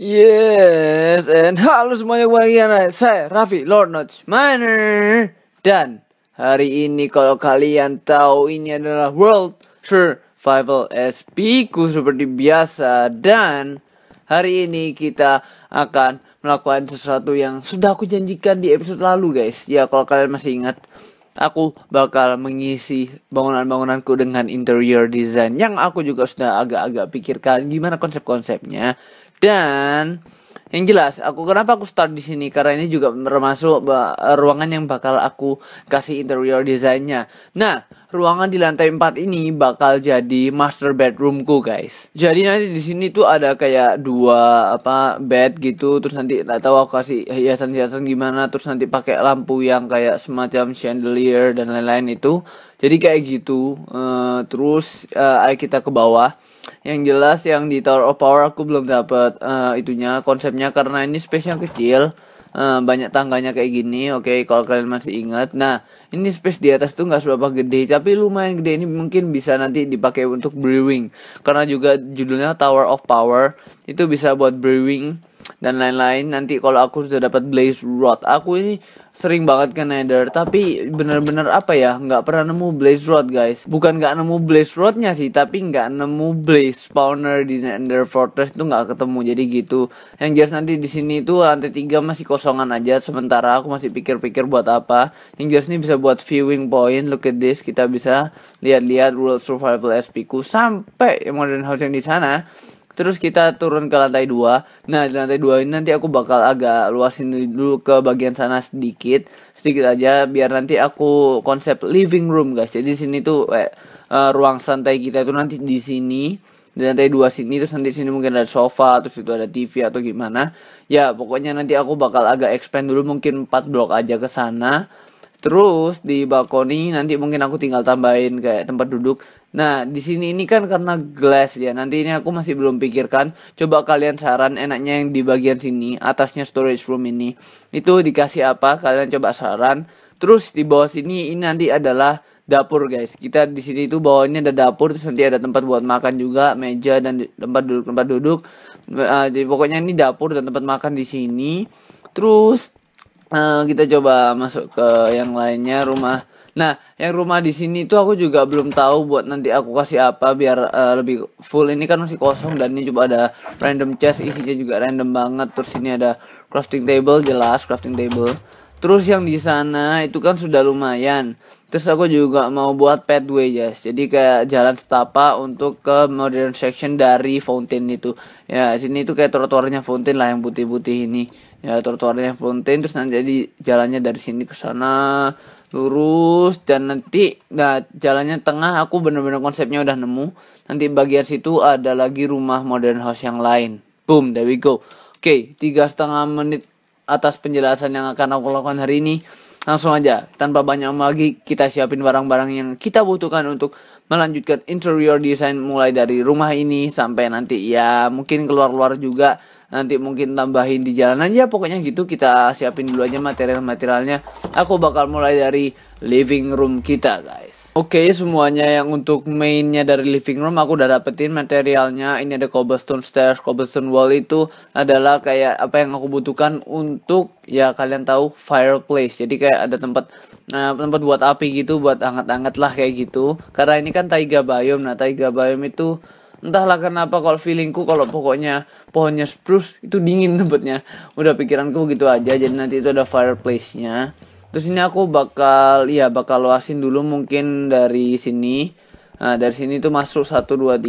Yes, and halo semuanya bagian saya Raffi Lord Notch Miner dan hari ini kalau kalian tahu ini adalah World Survival SP ku seperti biasa dan hari ini kita akan melakukan sesuatu yang sudah aku janjikan di episode lalu guys ya kalau kalian masih ingat aku bakal mengisi bangunan-bangunanku dengan interior design yang aku juga sudah agak-agak pikirkan gimana konsep-konsepnya dan yang jelas aku kenapa aku start di sini karena ini juga termasuk ruangan yang bakal aku kasih interior desainnya. Nah, ruangan di lantai 4 ini bakal jadi master bedroomku, guys. Jadi nanti di sini tuh ada kayak dua apa bed gitu, terus nanti nggak tahu aku kasih hiasan-hiasan gimana, terus nanti pakai lampu yang kayak semacam chandelier dan lain-lain itu. Jadi kayak gitu. Uh, terus uh, kita ke bawah yang jelas yang di Tower of Power aku belum dapat uh, eh, itunya konsepnya karena ini space yang kecil uh, banyak tangganya kayak gini oke okay, kalau kalian masih ingat nah ini space di atas tuh nggak seberapa gede tapi lumayan gede ini mungkin bisa nanti dipakai untuk brewing karena juga judulnya Tower of Power itu bisa buat brewing dan lain-lain nanti kalau aku sudah dapat blaze rod aku ini sering banget ke nether tapi bener-bener apa ya nggak pernah nemu blaze rod guys bukan nggak nemu blaze rodnya sih tapi nggak nemu blaze spawner di nether fortress tuh nggak ketemu jadi gitu yang jelas nanti di sini itu lantai 3 masih kosongan aja sementara aku masih pikir-pikir buat apa yang jelas ini bisa buat viewing point look at this kita bisa lihat-lihat world survival SP ku sampai modern house yang di sana Terus kita turun ke lantai 2. Nah, di lantai 2 ini nanti aku bakal agak luasin dulu ke bagian sana sedikit. Sedikit aja biar nanti aku konsep living room, guys. Jadi sini tuh eh, eh ruang santai kita itu nanti di sini. Di lantai dua sini terus nanti sini mungkin ada sofa, terus itu ada TV atau gimana. Ya, pokoknya nanti aku bakal agak expand dulu mungkin 4 blok aja ke sana. Terus di balkoni nanti mungkin aku tinggal tambahin kayak tempat duduk Nah, di sini ini kan karena glass ya. Nanti ini aku masih belum pikirkan. Coba kalian saran enaknya yang di bagian sini, atasnya storage room ini. Itu dikasih apa? Kalian coba saran. Terus di bawah sini ini nanti adalah dapur guys. Kita di sini itu bawahnya ada dapur, terus nanti ada tempat buat makan juga, meja dan tempat duduk tempat duduk. Uh, jadi pokoknya ini dapur dan tempat makan di sini. Terus uh, kita coba masuk ke yang lainnya rumah Nah, yang rumah di sini tuh aku juga belum tahu buat nanti aku kasih apa biar uh, lebih full. Ini kan masih kosong dan ini juga ada random chest isinya juga random banget. Terus ini ada crafting table jelas crafting table. Terus yang di sana itu kan sudah lumayan. Terus aku juga mau buat pathway guys. Jadi kayak jalan setapak untuk ke modern section dari fountain itu. Ya, sini itu kayak trotoarnya fountain lah yang putih-putih ini. Ya, trotoarnya fountain terus nanti jadi jalannya dari sini ke sana lurus dan nanti nah, jalannya tengah aku bener-bener konsepnya udah nemu nanti bagian situ ada lagi rumah modern house yang lain boom there we go oke okay, tiga setengah menit atas penjelasan yang akan aku lakukan hari ini Langsung aja, tanpa banyak lagi kita siapin barang-barang yang kita butuhkan untuk melanjutkan interior design mulai dari rumah ini sampai nanti ya mungkin keluar-luar juga nanti mungkin tambahin di jalan aja ya, pokoknya gitu kita siapin dulu aja material-materialnya. Aku bakal mulai dari living room kita guys Oke okay, semuanya yang untuk mainnya dari living room aku udah dapetin materialnya Ini ada cobblestone stairs, cobblestone wall itu adalah kayak apa yang aku butuhkan untuk ya kalian tahu fireplace Jadi kayak ada tempat nah tempat buat api gitu buat hangat-hangat lah kayak gitu Karena ini kan taiga biome, nah taiga biome itu entahlah kenapa kalau feelingku kalau pokoknya pohonnya spruce itu dingin tempatnya udah pikiranku gitu aja jadi nanti itu ada fireplace nya terus ini aku bakal ya bakal luasin dulu mungkin dari sini nah dari sini tuh masuk 1 2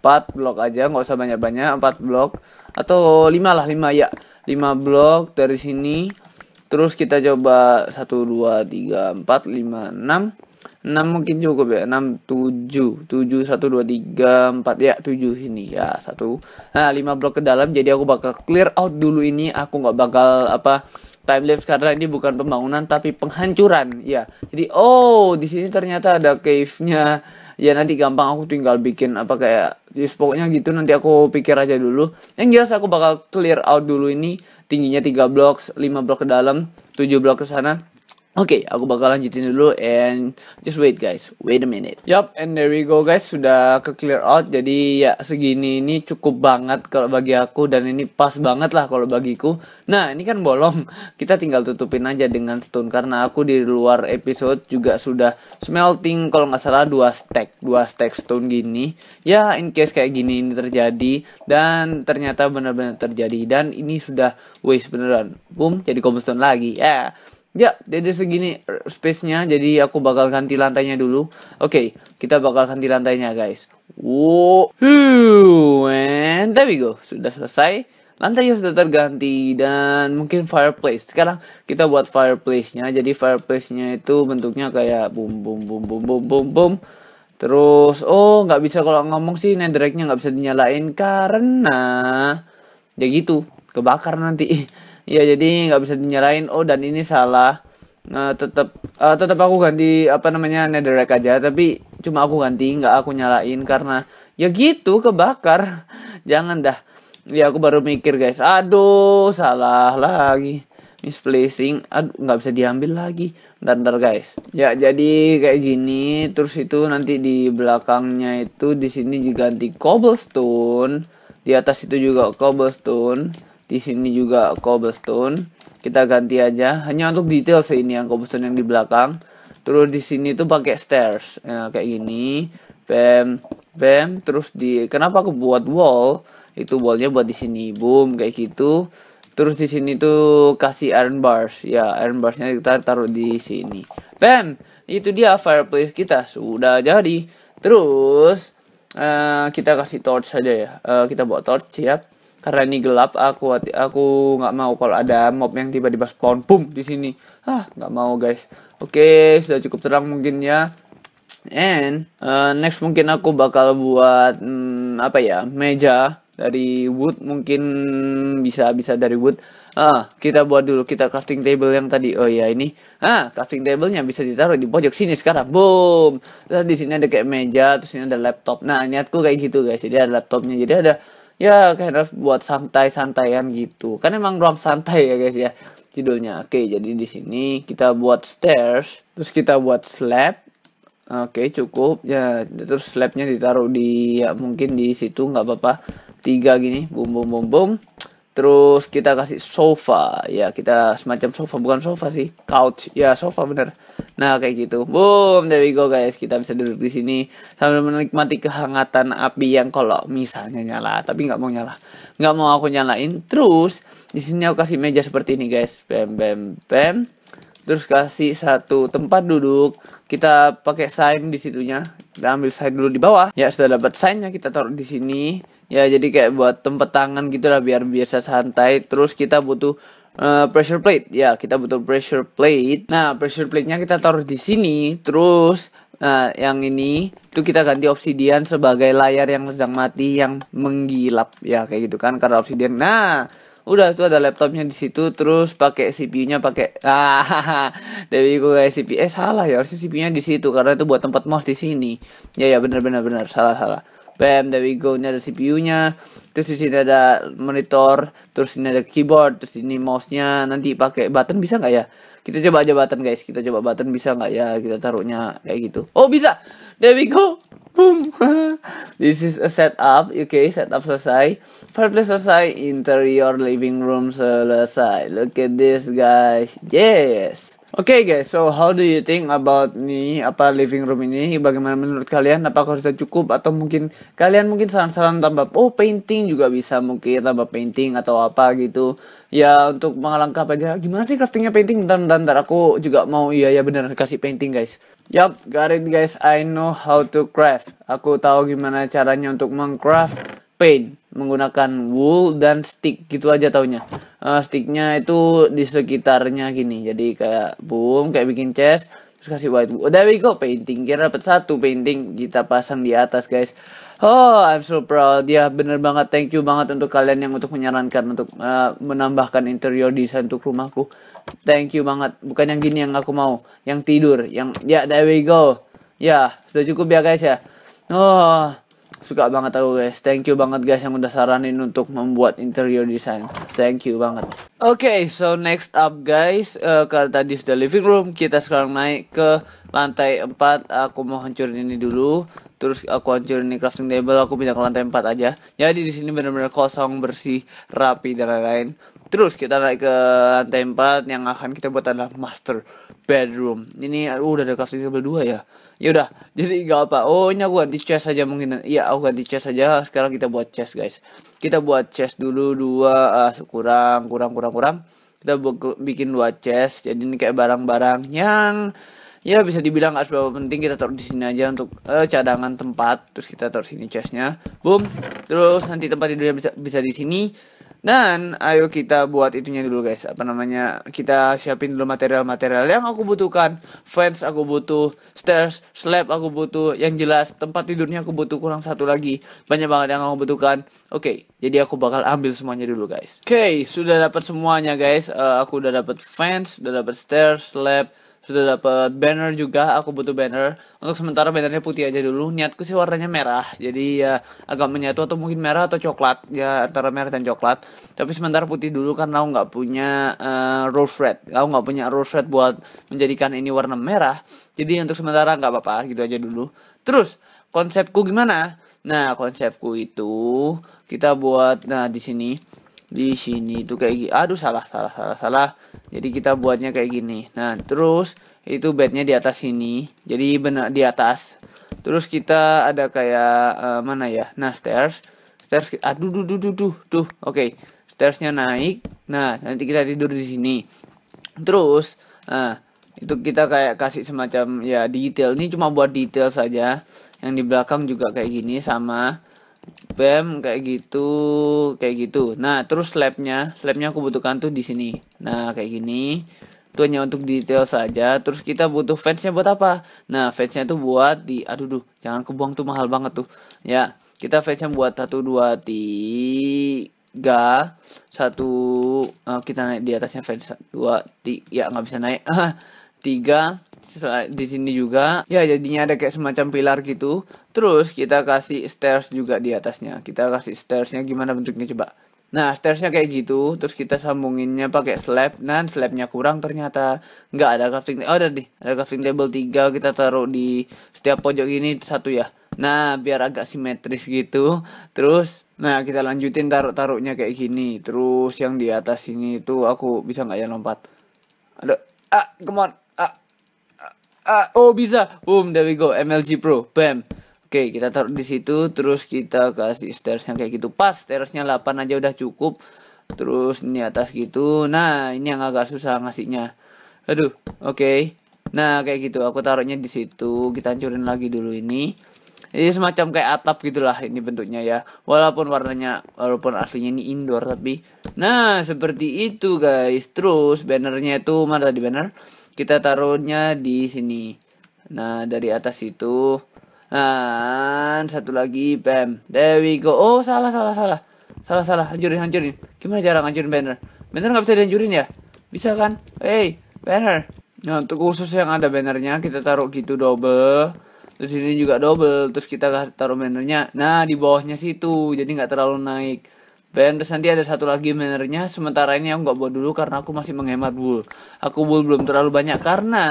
3 4 blok aja nggak usah banyak-banyak 4 blok atau 5 lah 5 ya 5 blok dari sini terus kita coba 1 2 3 4 5 6 6 mungkin cukup ya 6 7 7 1 2 3 4 ya 7 ini ya 1 nah 5 blok ke dalam jadi aku bakal clear out dulu ini aku nggak bakal apa time lapse karena ini bukan pembangunan tapi penghancuran ya jadi oh di sini ternyata ada cave-nya ya nanti gampang aku tinggal bikin apa kayak yes, ya, pokoknya gitu nanti aku pikir aja dulu yang jelas aku bakal clear out dulu ini tingginya tiga blok lima blok ke dalam tujuh blok ke sana Oke, okay, aku bakal lanjutin dulu and just wait guys, wait a minute. Yup, and there we go guys, sudah ke clear out. Jadi ya segini ini cukup banget kalau bagi aku dan ini pas banget lah kalau bagiku. Nah, ini kan bolong. Kita tinggal tutupin aja dengan stone karena aku di luar episode juga sudah smelting kalau nggak salah dua stack, dua stack stone gini. Ya, in case kayak gini ini terjadi dan ternyata benar-benar terjadi dan ini sudah waste beneran. Boom, jadi cobblestone lagi. Ya. Yeah Ya, jadi segini space-nya. Jadi aku bakal ganti lantainya dulu. Oke, okay, kita bakal ganti lantainya, guys. Wow, and there we go. Sudah selesai. Lantainya sudah terganti dan mungkin fireplace. Sekarang kita buat fireplace-nya. Jadi fireplace-nya itu bentuknya kayak bum bum bum bum bum bum boom. Terus, oh nggak bisa kalau ngomong sih netherrack-nya nggak bisa dinyalain karena ya gitu kebakar nanti. ya jadi nggak bisa dinyalain oh dan ini salah nah tetap uh, eh, tetap aku ganti apa namanya netherrack aja tapi cuma aku ganti nggak aku nyalain karena ya gitu kebakar jangan dah ya aku baru mikir guys aduh salah lagi misplacing aduh nggak bisa diambil lagi ntar ntar guys ya jadi kayak gini terus itu nanti di belakangnya itu di sini diganti cobblestone di atas itu juga cobblestone di sini juga cobblestone kita ganti aja hanya untuk detail sih ini yang cobblestone yang di belakang terus di sini tuh pakai stairs ya, kayak gini bam bam terus di kenapa aku buat wall itu wallnya buat di sini boom kayak gitu terus di sini tuh kasih iron bars ya iron barsnya kita taruh di sini bam itu dia fireplace kita sudah jadi terus uh, kita kasih torch aja ya uh, kita buat torch siap ya karena ini gelap aku hati, aku nggak mau kalau ada mob yang tiba-tiba spawn boom di sini ah nggak mau guys oke sudah cukup terang mungkin ya and uh, next mungkin aku bakal buat hmm, apa ya meja dari wood mungkin bisa bisa dari wood ah kita buat dulu kita crafting table yang tadi oh ya ini ah crafting tablenya bisa ditaruh di pojok sini sekarang boom terus di sini ada kayak meja terus ini ada laptop nah niatku kayak gitu guys jadi ada laptopnya jadi ada ya kind of buat santai-santaian gitu kan emang ruang santai ya guys ya judulnya oke okay, jadi di sini kita buat stairs terus kita buat slab oke okay, cukup ya terus slabnya ditaruh di ya mungkin di situ nggak apa-apa tiga gini bum bum bum bum Terus kita kasih sofa, ya kita semacam sofa bukan sofa sih, couch, ya sofa bener. Nah kayak gitu, boom, there we go guys, kita bisa duduk di sini sambil menikmati kehangatan api yang kalau misalnya nyala, tapi nggak mau nyala, nggak mau aku nyalain. Terus di sini aku kasih meja seperti ini guys, bam bam bam. Terus kasih satu tempat duduk, kita pakai sign di situnya, kita ambil sign dulu di bawah. Ya sudah dapat signnya kita taruh di sini ya jadi kayak buat tempat tangan gitu lah biar biasa santai terus kita butuh Uh, pressure plate ya kita butuh pressure plate nah pressure plate nya kita taruh di sini terus Nah, yang ini itu kita ganti obsidian sebagai layar yang sedang mati yang menggilap ya kayak gitu kan karena obsidian. Nah, udah tuh ada laptopnya di situ terus pakai CPU-nya pakai ah Dewi gue kayak CPU eh salah ya harusnya CPU-nya di situ karena itu buat tempat mouse di sini. Ya ya benar benar benar salah salah bam there we go ini ada CPU nya terus di sini ada monitor terus ini ada keyboard terus ini mouse nya nanti pakai button bisa nggak ya kita coba aja button guys kita coba button bisa nggak ya kita taruhnya kayak gitu oh bisa there we go boom this is a setup oke okay, setup selesai fireplace selesai interior living room selesai look at this guys yes Oke okay guys, so how do you think about nih apa living room ini? Bagaimana menurut kalian? Apakah sudah cukup atau mungkin kalian mungkin saran-saran tambah oh painting juga bisa mungkin tambah painting atau apa gitu. Ya untuk mengalangkah aja gimana sih craftingnya painting dan dan aku juga mau iya ya benar kasih painting guys. Yap, got guys. I know how to craft. Aku tahu gimana caranya untuk mengcraft paint menggunakan wool dan stick gitu aja taunya uh, sticknya itu di sekitarnya gini jadi kayak boom kayak bikin chest terus kasih white wool oh, there we go painting kira dapat satu painting kita pasang di atas guys oh I'm so proud ya bener banget thank you banget untuk kalian yang untuk menyarankan untuk uh, menambahkan interior desain untuk rumahku thank you banget bukan yang gini yang aku mau yang tidur yang ya yeah, there we go ya yeah, sudah cukup ya guys ya oh suka banget aku guys thank you banget guys yang udah saranin untuk membuat interior design thank you banget oke okay, so next up guys uh, eh, kalau tadi sudah living room kita sekarang naik ke lantai 4 aku mau hancurin ini dulu terus aku hancurin ini crafting table aku pindah ke lantai 4 aja jadi di sini benar-benar kosong bersih rapi dan lain-lain Terus kita naik ke lantai 4 yang akan kita buat adalah master bedroom. Ini uh, udah ada kelas table 2 ya. Ya udah, jadi gak apa. Oh, ini aku ganti chest aja mungkin. Iya, aku ganti chest aja. Sekarang kita buat chest, guys. Kita buat chest dulu dua uh, kurang kurang kurang kurang. Kita bikin dua chest. Jadi ini kayak barang-barang yang ya bisa dibilang nggak seberapa penting kita taruh di sini aja untuk uh, cadangan tempat terus kita taruh sini chestnya boom terus nanti tempat tidurnya bisa bisa di sini dan ayo kita buat itunya dulu guys, apa namanya? Kita siapin dulu material-material yang aku butuhkan. Fans aku butuh, stairs, slab aku butuh, yang jelas tempat tidurnya aku butuh kurang satu lagi. Banyak banget yang aku butuhkan. Oke, okay, jadi aku bakal ambil semuanya dulu guys. Oke, okay, sudah dapat semuanya guys. Uh, aku udah dapat fans, udah dapat stairs, slab, sudah dapat banner juga aku butuh banner untuk sementara bannernya putih aja dulu niatku sih warnanya merah jadi ya agak menyatu atau mungkin merah atau coklat ya antara merah dan coklat tapi sementara putih dulu karena aku nggak punya uh, rose red aku nggak punya rose red buat menjadikan ini warna merah jadi untuk sementara nggak apa-apa gitu aja dulu terus konsepku gimana nah konsepku itu kita buat nah di sini di sini itu kayak gini. Aduh salah salah salah salah. Jadi kita buatnya kayak gini. Nah, terus itu bednya di atas sini. Jadi benar di atas. Terus kita ada kayak uh, mana ya? Nah, stairs. Stairs aduh duh duh duh duh. tuh Oke. Okay. Stairsnya naik. Nah, nanti kita tidur di sini. Terus nah itu kita kayak kasih semacam ya detail ini cuma buat detail saja yang di belakang juga kayak gini sama bam kayak gitu kayak gitu nah terus labnya labnya aku butuhkan tuh di sini nah kayak gini itu hanya untuk detail saja terus kita butuh fansnya buat apa nah fansnya tuh buat di aduh duh jangan kebuang tuh mahal banget tuh ya kita fansnya buat satu dua tiga satu uh, kita naik di atasnya fans dua tiga ya nggak bisa naik tiga di sini juga ya jadinya ada kayak semacam pilar gitu Terus kita kasih stairs juga di atasnya. Kita kasih stairsnya gimana bentuknya coba. Nah, stairsnya kayak gitu, terus kita sambunginnya pakai slab, Nah slabnya kurang ternyata nggak ada crafting Oh, ada nih, ada crafting table 3 kita taruh di setiap pojok ini satu ya. Nah, biar agak simetris gitu. Terus, nah kita lanjutin taruh-taruhnya kayak gini. Terus yang di atas ini tuh aku bisa nggak ya lompat? Ada. ah, come on. Ah, ah, ah. oh bisa. Boom, there we go. MLG Pro. Bam. Oke, kita taruh di situ, terus kita kasih stairs yang kayak gitu. Pas, stairsnya 8 aja udah cukup. Terus ini atas gitu. Nah, ini yang agak susah ngasihnya. Aduh, oke. Okay. Nah, kayak gitu. Aku taruhnya di situ. Kita hancurin lagi dulu ini. Ini semacam kayak atap gitulah ini bentuknya ya. Walaupun warnanya, walaupun aslinya ini indoor tapi. Nah, seperti itu guys. Terus bannernya itu mana tadi banner? Kita taruhnya di sini. Nah, dari atas itu dan satu lagi bam. There we go. Oh, salah salah salah. Salah salah, hancurin hancurin. Gimana cara hancurin banner? Banner nggak bisa dihancurin ya? Bisa kan? Hey, banner. Nah, untuk khusus yang ada bannernya kita taruh gitu double. Terus ini juga double, terus kita taruh bannernya. Nah, di bawahnya situ, jadi nggak terlalu naik. Ben, terus nanti ada satu lagi bannernya. Sementara ini aku nggak buat dulu karena aku masih menghemat bull. Aku bull belum terlalu banyak karena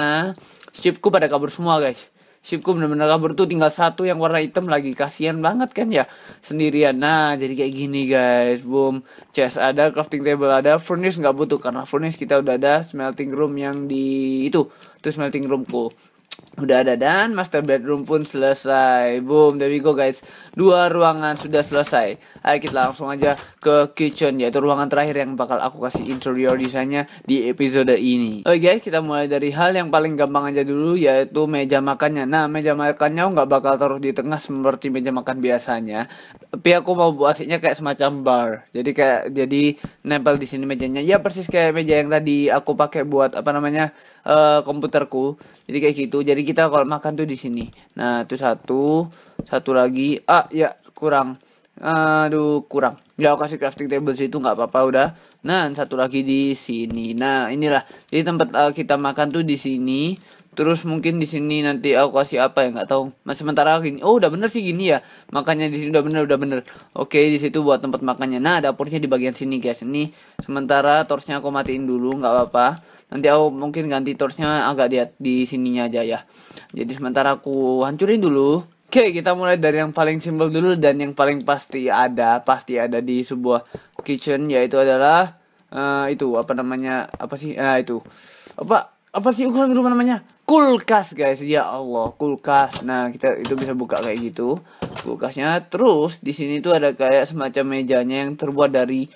shipku pada kabur semua guys shipku benar-benar kabur tuh tinggal satu yang warna hitam lagi kasihan banget kan ya sendirian nah jadi kayak gini guys boom chest ada crafting table ada furnace nggak butuh karena furnace kita udah ada smelting room yang di itu itu smelting roomku udah ada dan master bedroom pun selesai boom there we go guys dua ruangan sudah selesai ayo kita langsung aja ke kitchen yaitu ruangan terakhir yang bakal aku kasih interior desainnya di episode ini oke okay guys kita mulai dari hal yang paling gampang aja dulu yaitu meja makannya nah meja makannya nggak bakal taruh di tengah seperti meja makan biasanya tapi aku mau buatnya kayak semacam bar jadi kayak jadi nempel di sini mejanya ya persis kayak meja yang tadi aku pakai buat apa namanya uh, komputerku jadi kayak gitu jadi kita kalau makan tuh di sini nah itu satu satu lagi ah ya kurang aduh kurang ya aku kasih crafting table situ nggak apa-apa udah nah satu lagi di sini nah inilah jadi tempat uh, kita makan tuh di sini terus mungkin di sini nanti aku kasih apa ya nggak tahu mas nah, sementara gini oh udah bener sih gini ya makannya di sini udah bener udah bener oke di situ buat tempat makannya nah dapurnya di bagian sini guys ini sementara torsnya aku matiin dulu nggak apa-apa nanti aku mungkin ganti torsnya agak di di sininya aja ya jadi sementara aku hancurin dulu oke kita mulai dari yang paling simpel dulu dan yang paling pasti ada pasti ada di sebuah kitchen yaitu adalah uh, itu apa namanya apa sih uh, itu apa apa sih ukuran rumah namanya kulkas guys ya Allah kulkas nah kita itu bisa buka kayak gitu kulkasnya terus di sini tuh ada kayak semacam mejanya yang terbuat dari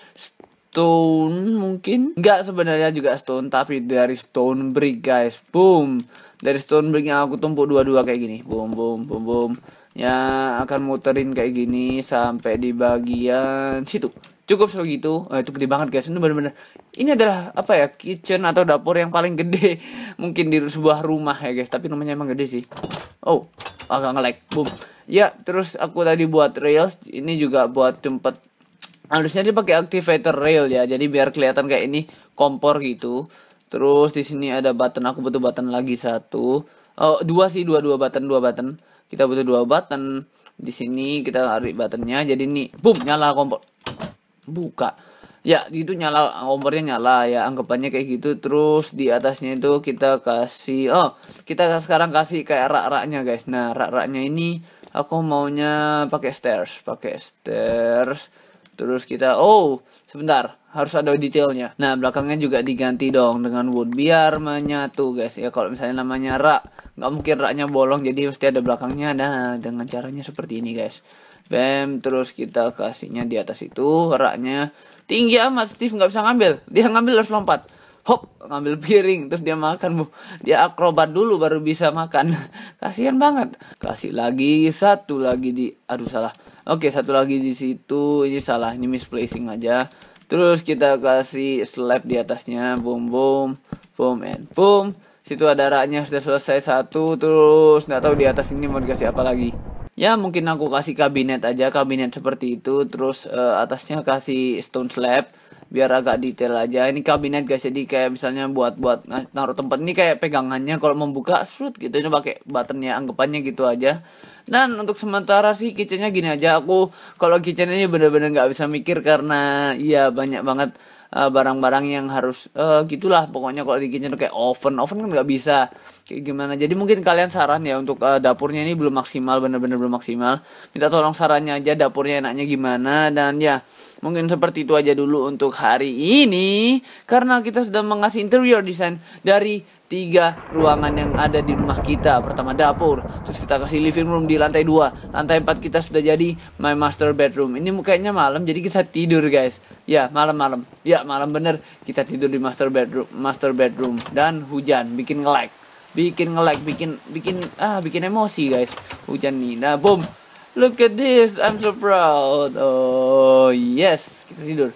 Stone mungkin nggak sebenarnya juga Stone tapi dari Stone Brick guys boom dari Stone Brick yang aku tumpuk dua-dua kayak gini boom boom boom boom ya akan muterin kayak gini sampai di bagian situ cukup segitu eh, itu gede banget guys ini bener-bener ini adalah apa ya kitchen atau dapur yang paling gede mungkin di sebuah rumah ya guys tapi namanya emang gede sih oh agak ngelag boom ya terus aku tadi buat rails ini juga buat tempat harusnya dia pakai activator rail ya jadi biar kelihatan kayak ini kompor gitu terus di sini ada button aku butuh button lagi satu oh, dua sih dua dua button dua button kita butuh dua button di sini kita cari buttonnya jadi ini boom nyala kompor buka ya gitu nyala kompornya nyala ya anggapannya kayak gitu terus di atasnya itu kita kasih oh kita sekarang kasih kayak rak-raknya guys nah rak-raknya ini aku maunya pakai stairs pakai stairs terus kita oh sebentar harus ada detailnya nah belakangnya juga diganti dong dengan wood biar menyatu guys ya kalau misalnya namanya rak nggak mungkin raknya bolong jadi mesti ada belakangnya nah dengan caranya seperti ini guys bam terus kita kasihnya di atas itu raknya tinggi amat Steve nggak bisa ngambil dia ngambil harus lompat hop ngambil piring terus dia makan bu dia akrobat dulu baru bisa makan kasihan banget kasih lagi satu lagi di aduh salah Oke, satu lagi di situ ini salah, ini misplacing aja. Terus kita kasih slab di atasnya, boom boom, boom and boom. Situ ada raknya sudah selesai satu, terus nggak tahu di atas ini mau dikasih apa lagi. Ya mungkin aku kasih kabinet aja, kabinet seperti itu. Terus uh, atasnya kasih stone slab biar agak detail aja ini kabinet guys jadi kayak misalnya buat buat naruh tempat ini kayak pegangannya kalau membuka shoot gitu ini pakai buttonnya anggapannya gitu aja dan untuk sementara sih kitchennya gini aja aku kalau kitchen ini bener-bener nggak -bener bisa mikir karena iya banyak banget eh, barang-barang uh, yang harus uh, gitulah pokoknya kalau di kitchen kayak oven oven kan nggak bisa kayak gimana jadi mungkin kalian saran ya untuk uh, dapurnya ini belum maksimal bener-bener belum maksimal minta tolong sarannya aja dapurnya enaknya gimana dan ya mungkin seperti itu aja dulu untuk hari ini karena kita sudah mengasih interior design dari tiga ruangan yang ada di rumah kita pertama dapur terus kita kasih living room di lantai dua lantai empat kita sudah jadi my master bedroom ini mukanya malam jadi kita tidur guys ya malam-malam ya malam bener kita tidur di master bedroom master bedroom dan hujan bikin ngelag bikin ngelag bikin bikin ah bikin emosi guys. Hujan nih. Nah, boom. Look at this. I'm so proud. Oh, yes. Kita tidur.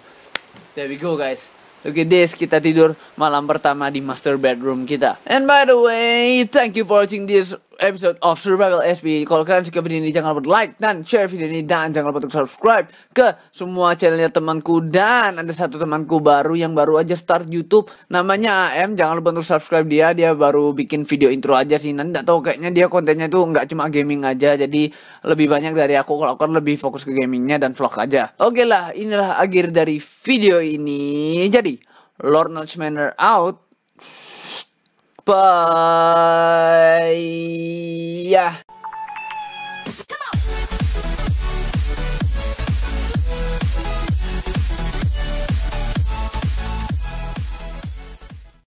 There we go guys. look at this, kita tidur malam pertama di master bedroom kita. And by the way, thank you for watching this episode of Survival SB. Kalau kalian suka video ini jangan lupa like dan share video ini dan jangan lupa untuk subscribe ke semua channelnya temanku dan ada satu temanku baru yang baru aja start YouTube namanya AM. Jangan lupa untuk subscribe dia. Dia baru bikin video intro aja sih. Nanti tahu kayaknya dia kontennya tuh nggak cuma gaming aja. Jadi lebih banyak dari aku kalau kan lebih fokus ke gamingnya dan vlog aja. Oke lah, inilah akhir dari video ini. Jadi Lord Notch Manor out. Bye. Yeah.